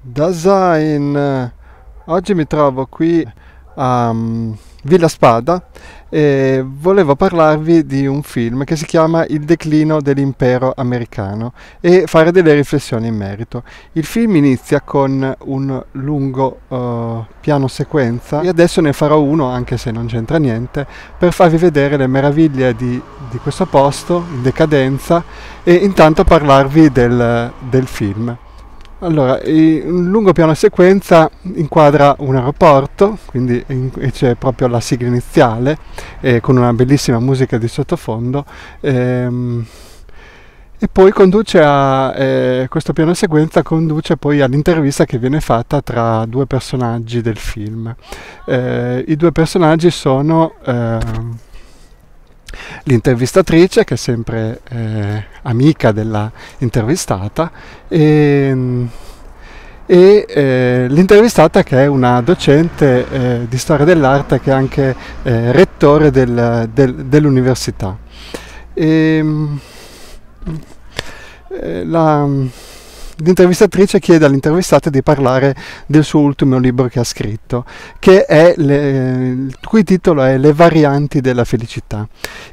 Design. Eh, oggi mi trovo qui a mm, Villa Spada e volevo parlarvi di un film che si chiama Il declino dell'impero americano e fare delle riflessioni in merito. Il film inizia con un lungo uh, piano sequenza e adesso ne farò uno, anche se non c'entra niente, per farvi vedere le meraviglie di, di questo posto in decadenza e intanto parlarvi del, del film. Allora, un lungo piano sequenza inquadra un aeroporto, quindi c'è proprio la sigla iniziale, eh, con una bellissima musica di sottofondo, ehm, e poi conduce a eh, questo piano sequenza conduce poi all'intervista che viene fatta tra due personaggi del film. Eh, I due personaggi sono ehm, l'intervistatrice che è sempre eh, amica dell'intervistata e, e eh, l'intervistata che è una docente eh, di storia dell'arte che è anche eh, rettore del, del, dell'università. E, ehm, eh, la, l'intervistatrice chiede all'intervistata di parlare del suo ultimo libro che ha scritto, che le, il cui titolo è Le varianti della felicità.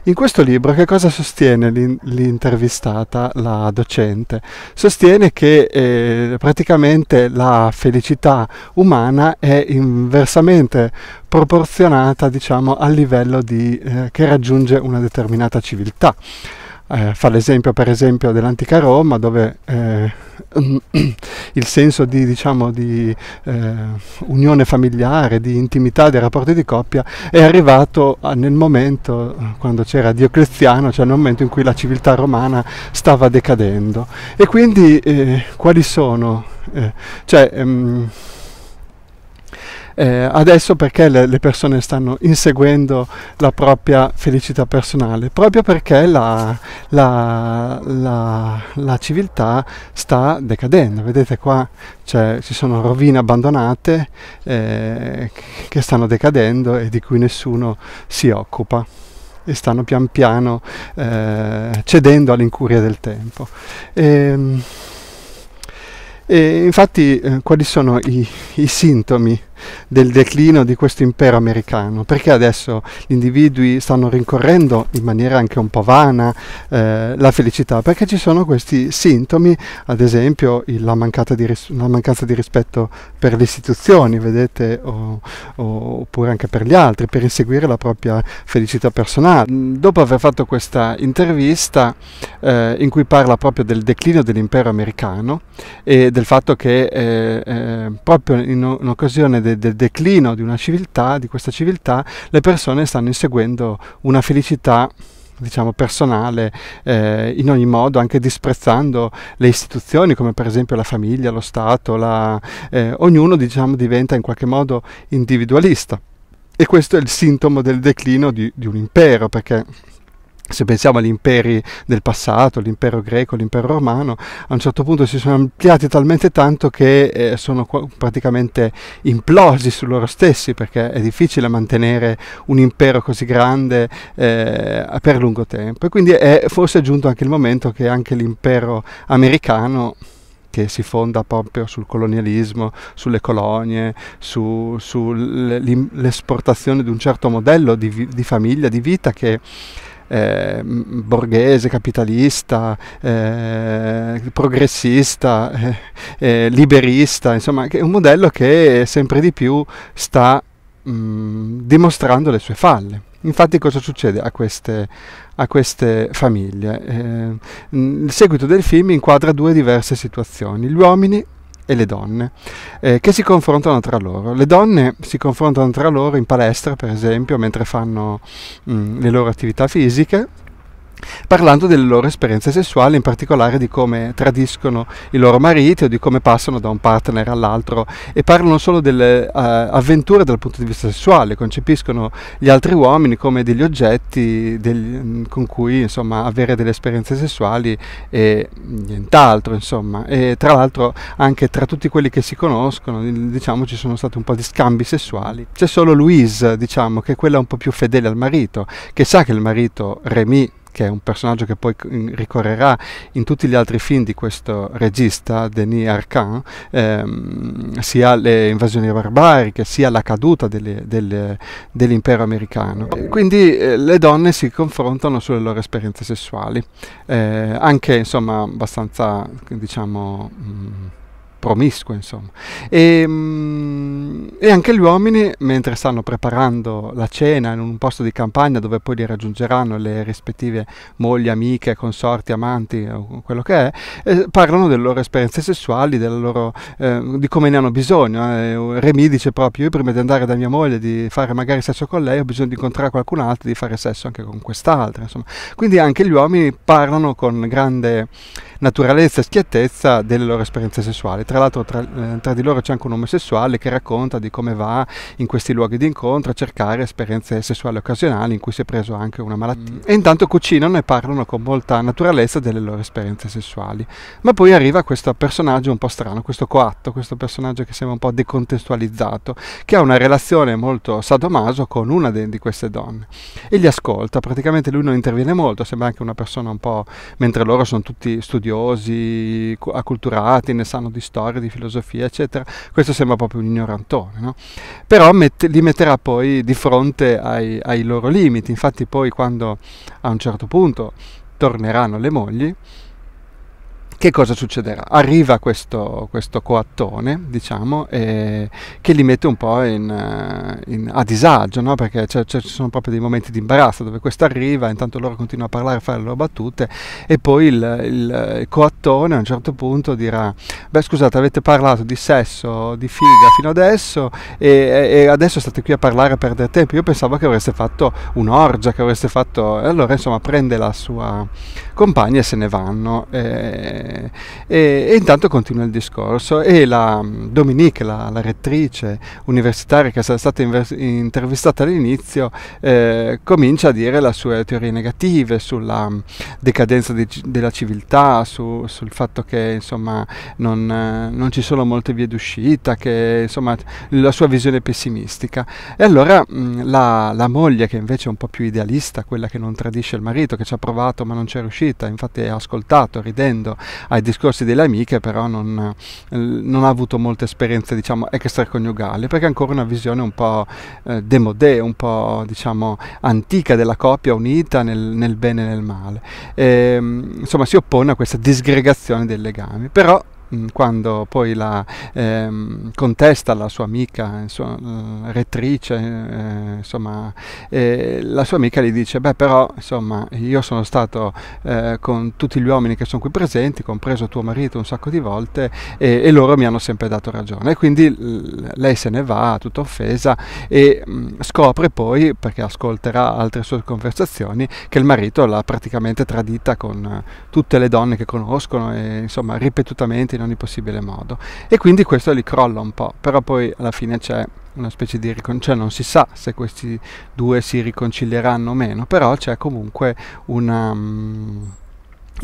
In questo libro che cosa sostiene l'intervistata, la docente? Sostiene che eh, praticamente la felicità umana è inversamente proporzionata diciamo, al livello di, eh, che raggiunge una determinata civiltà eh, fa l'esempio per esempio dell'antica Roma dove eh, il senso di, diciamo, di eh, unione familiare, di intimità dei rapporti di coppia è arrivato nel momento quando c'era Diocleziano, cioè nel momento in cui la civiltà romana stava decadendo. E quindi eh, quali sono? Eh, cioè, ehm, eh, adesso perché le, le, persone stanno inseguendo la propria felicità personale? Proprio perché la, la, la, la civiltà sta decadendo. Vedete qua cioè, ci sono rovine abbandonate eh, che stanno decadendo e di cui nessuno si occupa e stanno pian piano eh, cedendo all'incuria del tempo. E, ehm, e infatti eh, quali sono i, i sintomi del declino di questo impero americano, perché adesso gli individui stanno rincorrendo in maniera anche un po' vana eh, la felicità, perché ci sono questi sintomi, ad esempio il, la, di ris- la, mancanza di rispetto per le istituzioni, vedete, o, o, oppure anche per gli altri, per inseguire la propria felicità personale. Mm, dopo aver fatto questa intervista eh, in cui parla proprio del declino dell'impero americano e del fatto che eh, eh proprio in, in occasione del del declino di una civiltà, di questa civiltà, le persone stanno inseguendo una felicità diciamo personale eh, in ogni modo anche disprezzando le istituzioni come per esempio la famiglia, lo Stato, la, eh, ognuno diciamo diventa in qualche modo individualista e questo è il sintomo del declino di, di un impero perché se pensiamo agli imperi del passato, l'impero greco, l'impero romano, a un certo punto si sono ampliati talmente tanto che eh, sono praticamente implosi su loro stessi perché è difficile mantenere un impero così grande eh, per lungo tempo. E quindi è forse giunto anche il momento che anche l'impero americano che si fonda proprio sul colonialismo, sulle colonie, sull'esportazione su di un certo modello di, di famiglia, di vita che eh, borghese, capitalista, eh, progressista, eh, eh, liberista, insomma è un modello che sempre di più sta mh, dimostrando le sue falle. Infatti cosa succede a queste, a queste famiglie? Eh, il seguito del film inquadra due diverse situazioni, gli uomini e le donne, eh, che si confrontano tra loro. Le donne si confrontano tra loro in palestra, per esempio, mentre fanno mh, mm, le loro attività fisiche, parlando delle loro esperienze sessuali, in particolare di come tradiscono i loro mariti o di come passano da un partner all'altro e parlano solo delle uh, avventure dal punto di vista sessuale, concepiscono gli altri uomini come degli oggetti degli, con cui insomma, avere delle esperienze sessuali e nient'altro insomma e tra l'altro anche tra tutti quelli che si conoscono diciamo ci sono stati un po' di scambi sessuali c'è solo Louise diciamo che è quella un po' più fedele al marito che sa che il marito Remy che è un personaggio che poi ricorrerà in tutti gli altri film di questo regista, Denis Arcand, ehm, sia le invasioni barbariche, sia la caduta delle, delle, dell'impero americano. Quindi eh, le donne si confrontano sulle loro esperienze sessuali, eh, anche insomma abbastanza diciamo... Mh, mm, promiscue, insomma. E, mm, e, anche gli uomini, mentre stanno preparando la cena in un posto di campagna dove poi li raggiungeranno le rispettive mogli, amiche, consorti, amanti, o quello che è, eh, parlano delle loro esperienze sessuali, loro, eh, di come ne hanno bisogno. Eh. Remy dice proprio, io prima di andare da mia moglie, di fare magari sesso con lei, ho bisogno di incontrare qualcun altro, di fare sesso anche con quest'altra, insomma. Quindi anche gli uomini parlano con grande naturalezza e schiettezza delle loro esperienze sessuali. Tra l'altro tra, eh, tra, di loro c'è anche un omosessuale che racconta di come va in questi luoghi di incontro a cercare esperienze sessuali occasionali in cui si è preso anche una malattia. Mm. E intanto cucinano e parlano con molta naturalezza delle loro esperienze sessuali. Ma poi arriva questo personaggio un po' strano, questo coatto, questo personaggio che sembra un po' decontestualizzato, che ha una relazione molto sadomaso con una de- di queste donne e li ascolta, praticamente lui non interviene molto, sembra anche una persona un po' mentre loro sono tutti studiosi studiosi, acculturati, ne sanno di storia, di filosofia, eccetera. Questo sembra proprio un ignorantone, no? Però mette, li metterà poi di fronte ai, ai loro limiti. Infatti poi quando a un certo punto torneranno le mogli, che cosa succederà? Arriva questo, questo coattone, diciamo, eh, che li mette un po' in, eh, in, a disagio, no? perché c'è, c'è, ci sono proprio dei momenti di imbarazzo dove questo arriva, intanto loro continuano a parlare, a fare le loro battute, e poi il, il, il, coattone a un certo punto dirà, beh scusate, avete parlato di sesso, di figa fino adesso, e, e adesso state qui a parlare a perdere tempo, io pensavo che avreste fatto un'orgia, che avreste fatto... E allora, insomma, prende la sua compagna e se ne vanno. Eh, e, e, intanto continua il discorso e la mm, Dominique, la, la rettrice universitaria che è stata invers- intervistata all'inizio, eh, comincia a dire le sue teorie negative sulla mm, decadenza di, della civiltà, su, sul fatto che insomma, non, eh, non, ci sono molte vie d'uscita, che, insomma, la sua visione pessimistica. E allora mm, la, la moglie, che invece è un po' più idealista, quella che non tradisce il marito, che ci ha provato ma non c'è riuscita, infatti ha ascoltato ridendo ai discorsi delle amiche, però non, eh, non ha avuto molta esperienza diciamo, extraconiugale, perché ha ancora una visione un po' eh, demodè, un po' diciamo, antica della coppia unita nel, nel bene e nel male. E, ehm, insomma si oppone a questa disgregazione dei legami, Però Mm, quando poi la ehm, contesta la sua amica, insomma, rettrice, eh, insomma, eh, la sua amica gli dice, beh però, insomma, io sono stato eh, con tutti gli uomini che sono qui presenti, compreso tuo marito un sacco di volte, e, e loro mi hanno sempre dato ragione. E quindi lei se ne va, tutta offesa, e mh, mm, scopre poi, perché ascolterà altre sue conversazioni, che il marito l'ha praticamente tradita con tutte le donne che conoscono, e, insomma, ripetutamente in ogni possibile modo e quindi questo li crolla un po', però poi alla fine c'è una specie di riconciliazione, non si sa se questi due si riconcilieranno o meno, però c'è comunque una... Um,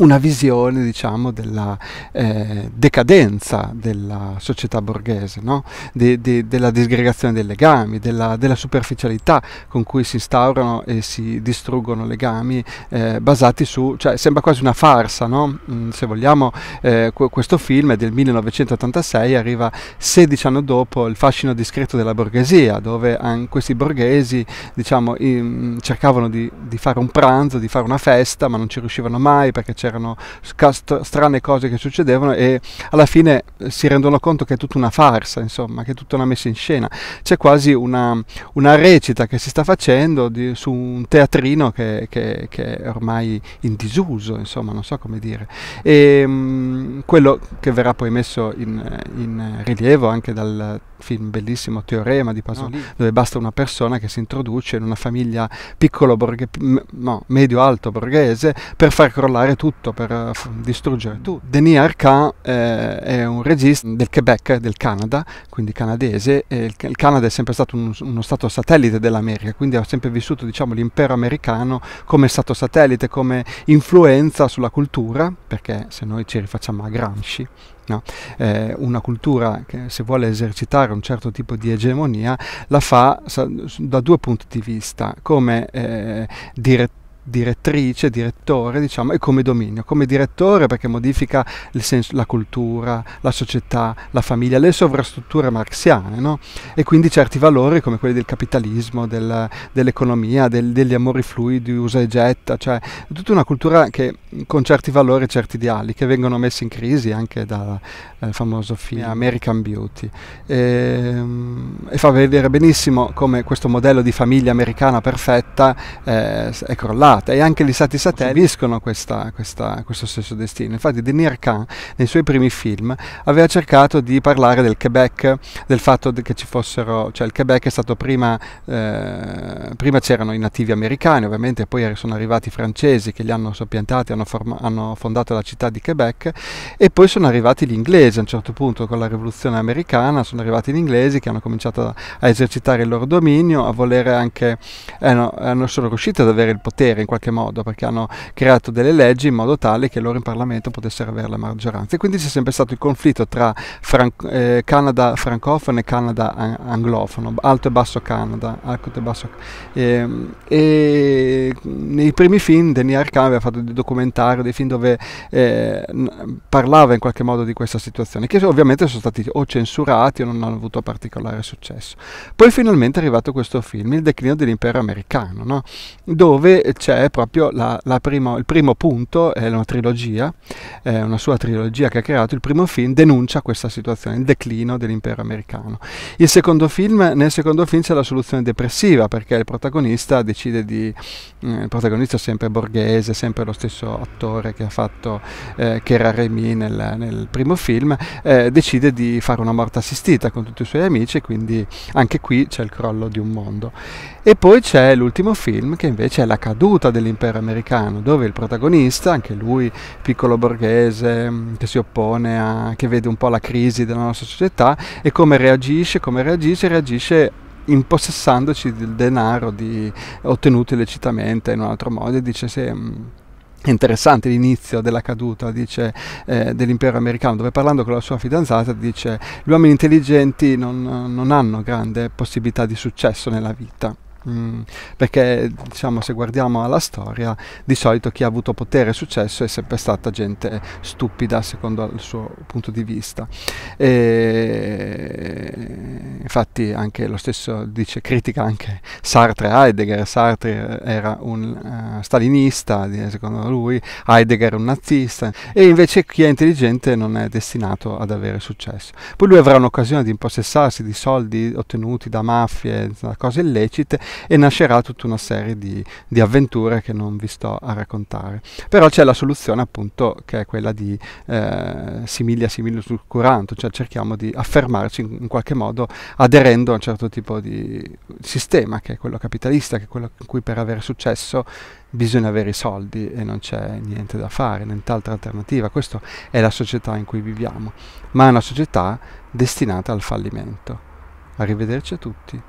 una visione diciamo, della eh, decadenza della società borghese, no? de, de, della disgregazione dei legami, della, della, superficialità con cui si instaurano e si distruggono legami eh, basati su, cioè sembra quasi una farsa, no? mm, se vogliamo eh, qu questo film è del 1986, arriva 16 anni dopo il fascino discreto della borghesia, dove questi borghesi diciamo, in, cercavano di, di fare un pranzo, di fare una festa, ma non ci riuscivano mai perché c'era c'erano st- strane cose che succedevano e alla fine eh, si rendono conto che è tutta una farsa, insomma, che è tutta una messa in scena. C'è quasi una, una recita che si sta facendo di, su un teatrino che, che, che, è ormai in disuso, insomma, non so come dire. E mh, mm, quello che verrà poi messo in, in rilievo anche dal film bellissimo Teorema di Pasolini, no, ah. dove basta una persona che si introduce in una famiglia piccolo borghe, no, medio alto borghese per far crollare tutto tutto per eh, distruggere tutto. Denis Arcand eh, è un regista del Quebec, del Canada, quindi canadese. il, Canada è sempre stato un, uno stato satellite dell'America, quindi ha sempre vissuto diciamo, l'impero americano come stato satellite, come influenza sulla cultura, perché se noi ci rifacciamo a Gramsci, No. Eh, una cultura che se vuole esercitare un certo tipo di egemonia la fa sa, da due punti di vista, come eh, direttore direttrice, direttore, diciamo, e come dominio, come direttore perché modifica senso, la cultura, la società, la famiglia, le sovrastrutture marxiane, no? e quindi certi valori come quelli del capitalismo, del, dell'economia, del, degli amori fluidi, usa e getta, cioè tutta una cultura che, con certi valori e certi ideali che vengono messi in crisi anche dal eh, famoso film American Beauty, e, ehm, e, fa vedere benissimo come questo modello di famiglia americana perfetta eh, è crollato stata e anche gli stati satelliti subiscono questa, questa, questo stesso destino. Infatti Denis Khan nei suoi primi film aveva cercato di parlare del Quebec, del fatto che ci fossero, cioè il Quebec è stato prima, eh, prima c'erano i nativi americani ovviamente, poi er-, sono arrivati i francesi che li hanno soppiantati, hanno, forma, hanno fondato la città di Quebec e poi sono arrivati gli inglesi a un certo punto con la rivoluzione americana, sono arrivati gli inglesi che hanno cominciato a, esercitare il loro dominio, a volere anche, eh no, eh, non sono riusciti ad avere il potere in qualche modo perché hanno creato delle leggi in modo tale che loro in Parlamento potessero avere la maggioranza e quindi c'è sempre stato il conflitto tra fran eh, Canada francofono e Canada an anglofono, alto e basso Canada. Alto e basso, eh, e nei primi film Denis Arcand aveva fatto dei documentari, dei film dove eh, parlava in qualche modo di questa situazione, che ovviamente sono stati o censurati o non hanno avuto particolare successo. Poi finalmente è arrivato questo film, Il declino dell'impero americano, no? dove c'è c'è proprio la, la primo, il primo punto, è una trilogia, è una sua trilogia che ha creato, il primo film denuncia questa situazione, il declino dell'impero americano. Il Secondo film, nel secondo film c'è la soluzione depressiva perché il protagonista decide di, eh, il protagonista è sempre borghese, sempre lo stesso attore che ha fatto, eh, che era Remy nel, nel primo film, eh, decide di fare una morte assistita con tutti i suoi amici, quindi anche qui c'è il crollo di un mondo. E poi c'è l'ultimo film che invece è la caduta caduta dell'impero americano, dove il protagonista, anche lui piccolo borghese mm, che si oppone a, che vede un po' la crisi della nostra società e come reagisce, come reagisce, reagisce impossessandoci del denaro di, ottenuto illecitamente in un altro modo e dice se... Mm, è interessante l'inizio della caduta dice, eh, dell'impero americano, dove parlando con la sua fidanzata dice gli uomini intelligenti non, non hanno grande possibilità di successo nella vita. Mm, perché diciamo se guardiamo alla storia di solito chi ha avuto potere e successo è sempre stata gente stupida secondo il suo punto di vista e, infatti anche lo stesso dice critica anche Sartre Heidegger Sartre era un uh, stalinista secondo lui Heidegger un nazista e invece chi è intelligente non è destinato ad avere successo poi lui avrà un'occasione di impossessarsi di soldi ottenuti da mafie da cose illecite e nascerà tutta una serie di, di avventure che non vi sto a raccontare. Però c'è la soluzione appunto che è quella di eh, similia similus curanto, cioè cerchiamo di affermarci in, in, qualche modo aderendo a un certo tipo di sistema che è quello capitalista, che è quello in cui per avere successo bisogna avere i soldi e non c'è niente da fare, nient'altra alternativa. Questa è la società in cui viviamo, ma è una società destinata al fallimento. Arrivederci a tutti.